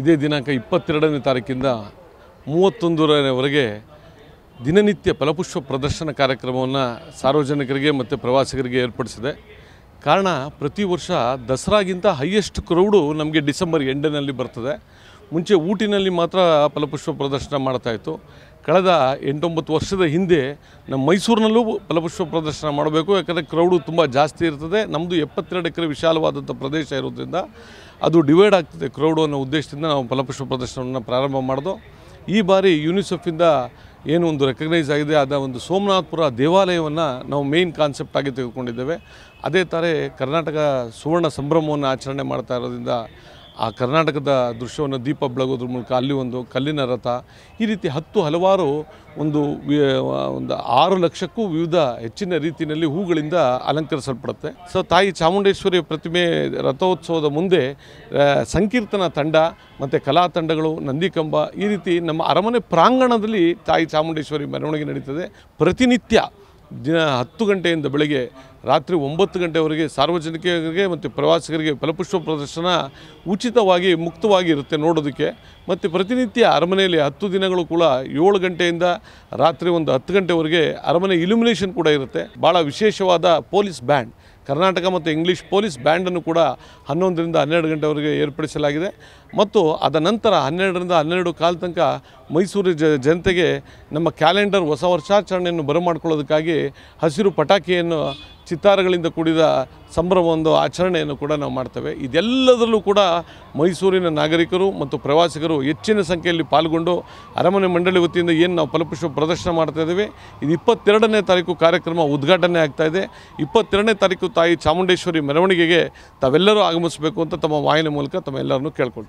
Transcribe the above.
ಇದೇ ದಿನಾಂಕ ಇಪ್ಪತ್ತೆರಡನೇ ತಾರೀಕಿಂದ ಮೂವತ್ತೊಂದರವರೆಗೆ ದಿನನಿತ್ಯ ಫಲಪುಷ್ಪ ಪ್ರದರ್ಶನ ಕಾರ್ಯಕ್ರಮವನ್ನು ಸಾರ್ವಜನಿಕರಿಗೆ ಮತ್ತು ಪ್ರವಾಸಿಗರಿಗೆ ಏರ್ಪಡಿಸಿದೆ ಕಾರಣ ಪ್ರತಿ ವರ್ಷ ದಸರಾಗಿಂತ ಹೈಯೆಸ್ಟ್ ಕ್ರೌಡು ನಮಗೆ ಡಿಸೆಂಬರ್ ಎಂಡಿನಲ್ಲಿ ಬರ್ತದೆ ಮುಂಚೆ ಊಟಿನಲ್ಲಿ ಮಾತ್ರ ಫಲಪುಷ್ಪ ಪ್ರದರ್ಶನ ಮಾಡ್ತಾಯಿತ್ತು ಕಳೆದ ಎಂಟೊಂಬತ್ತು ವರ್ಷದ ಹಿಂದೆ ನಮ್ಮ ಮೈಸೂರಿನಲ್ಲೂ ಫಲಪುಷ್ಪ ಪ್ರದರ್ಶನ ಮಾಡಬೇಕು ಯಾಕಂದರೆ ಕ್ರೌಡು ತುಂಬ ಜಾಸ್ತಿ ಇರ್ತದೆ ನಮ್ಮದು ಎಪ್ಪತ್ತೆರಡು ಎಕರೆ ವಿಶಾಲವಾದಂಥ ಪ್ರದೇಶ ಇರೋದ್ರಿಂದ ಅದು ಡಿವೈಡ್ ಆಗ್ತದೆ ಕ್ರೌಡು ಅನ್ನೋ ಉದ್ದೇಶದಿಂದ ನಾವು ಫಲಪುಷ್ಪ ಪ್ರದರ್ಶನವನ್ನು ಪ್ರಾರಂಭ ಮಾಡೋದು ಈ ಬಾರಿ ಯುನಿಸೆಫಿಂದ ಏನು ಒಂದು ರೆಕಗ್ನೈಸ್ ಆಗಿದೆ ಅದ ಒಂದು ಸೋಮನಾಥಪುರ ದೇವಾಲಯವನ್ನು ನಾವು ಮೇನ್ ಕಾನ್ಸೆಪ್ಟ್ ಆಗಿ ತೆಗೆದುಕೊಂಡಿದ್ದೇವೆ ಅದೇ ಥರ ಕರ್ನಾಟಕ ಸುವರ್ಣ ಸಂಭ್ರಮವನ್ನು ಆಚರಣೆ ಮಾಡ್ತಾ ಇರೋದ್ರಿಂದ ಆ ಕರ್ನಾಟಕದ ದೃಶ್ಯವನ್ನು ದೀಪ ಬೆಳಗೋದ್ರ ಮೂಲಕ ಅಲ್ಲಿ ಒಂದು ಕಲ್ಲಿನ ರಥ ಈ ರೀತಿ ಹತ್ತು ಹಲವಾರು ಒಂದು ಒಂದು ಆರು ಲಕ್ಷಕ್ಕೂ ವಿವಿಧ ಹೆಚ್ಚಿನ ರೀತಿಯಲ್ಲಿ ಹೂಗಳಿಂದ ಅಲಂಕರಿಸಲ್ಪಡುತ್ತೆ ಸೊ ತಾಯಿ ಚಾಮುಂಡೇಶ್ವರಿ ಪ್ರತಿಮೆ ರಥೋತ್ಸವದ ಮುಂದೆ ಸಂಕೀರ್ತನ ತಂಡ ಮತ್ತು ಕಲಾ ತಂಡಗಳು ನಂದಿಕಂಬ ಈ ರೀತಿ ನಮ್ಮ ಅರಮನೆ ಪ್ರಾಂಗಣದಲ್ಲಿ ತಾಯಿ ಚಾಮುಂಡೇಶ್ವರಿ ಮೆರವಣಿಗೆ ನಡೀತದೆ ಪ್ರತಿನಿತ್ಯ ದಿನ ಹತ್ತು ಗಂಟೆಯಿಂದ ಬೆಳಗ್ಗೆ ರಾತ್ರಿ ಒಂಬತ್ತು ಗಂಟೆವರೆಗೆ ಸಾರ್ವಜನಿಕರಿಗೆ ಮತ್ತು ಪ್ರವಾಸಿಗರಿಗೆ ಫಲಪುಷ್ಪ ಪ್ರದರ್ಶನ ಉಚಿತವಾಗಿ ಮುಕ್ತವಾಗಿ ಇರುತ್ತೆ ನೋಡೋದಕ್ಕೆ ಮತ್ತು ಪ್ರತಿನಿತ್ಯ ಅರಮನೆಯಲ್ಲಿ ಹತ್ತು ದಿನಗಳು ಕೂಡ ಏಳು ಗಂಟೆಯಿಂದ ರಾತ್ರಿ ಒಂದು ಹತ್ತು ಗಂಟೆವರೆಗೆ ಅರಮನೆ ಇಲ್ಯುಮಿನೇಷನ್ ಕೂಡ ಇರುತ್ತೆ ಭಾಳ ವಿಶೇಷವಾದ ಪೊಲೀಸ್ ಬ್ಯಾಂಡ್ ಕರ್ನಾಟಕ ಮತ್ತು ಇಂಗ್ಲೀಷ್ ಪೊಲೀಸ್ ಬ್ಯಾಂಡನ್ನು ಕೂಡ ಹನ್ನೊಂದರಿಂದ ಹನ್ನೆರಡು ಗಂಟೆವರೆಗೆ ಏರ್ಪಡಿಸಲಾಗಿದೆ ಮತ್ತು ಅದ ನಂತರ ಹನ್ನೆರಡರಿಂದ ಹನ್ನೆರಡು ಕಾಲ ತನಕ ಮೈಸೂರು ಜ ಜನತೆಗೆ ನಮ್ಮ ಕ್ಯಾಲೆಂಡರ್ ಹೊಸ ವರ್ಷಾಚರಣೆಯನ್ನು ಬರಮಾಡ್ಕೊಳ್ಳೋದಕ್ಕಾಗಿ ಹಸಿರು ಪಟಾಕಿಯನ್ನು ಚಿತ್ತಾರಗಳಿಂದ ಕೂಡಿದ ಸಂಭ್ರಮ ಒಂದು ಆಚರಣೆಯನ್ನು ಕೂಡ ನಾವು ಮಾಡ್ತೇವೆ ಇದೆಲ್ಲದರಲ್ಲೂ ಕೂಡ ಮೈಸೂರಿನ ನಾಗರಿಕರು ಮತ್ತು ಪ್ರವಾಸಿಗರು ಹೆಚ್ಚಿನ ಸಂಖ್ಯೆಯಲ್ಲಿ ಪಾಲ್ಗೊಂಡು ಅರಮನೆ ಮಂಡಳಿ ವತಿಯಿಂದ ಏನು ನಾವು ಫಲಪುಷ್ಪ ಪ್ರದರ್ಶನ ಮಾಡ್ತಾ ಇದ್ದೇವೆ ಇದು ಇಪ್ಪತ್ತೆರಡನೇ ತಾರೀಕು ಕಾರ್ಯಕ್ರಮ ಉದ್ಘಾಟನೆ ಆಗ್ತಾ ಇದೆ ಇಪ್ಪತ್ತೆರಡನೇ ತಾರೀಕು ತಾಯಿ ಚಾಮುಂಡೇಶ್ವರಿ ಮೆರವಣಿಗೆಗೆ ತಾವೆಲ್ಲರೂ ಆಗಮಿಸಬೇಕು ಅಂತ ತಮ್ಮ ವಾಹಿನಿ ಮೂಲಕ ತಮ್ಮ ಎಲ್ಲರನ್ನೂ ಕೇಳ್ಕೊಳ್ತೀವಿ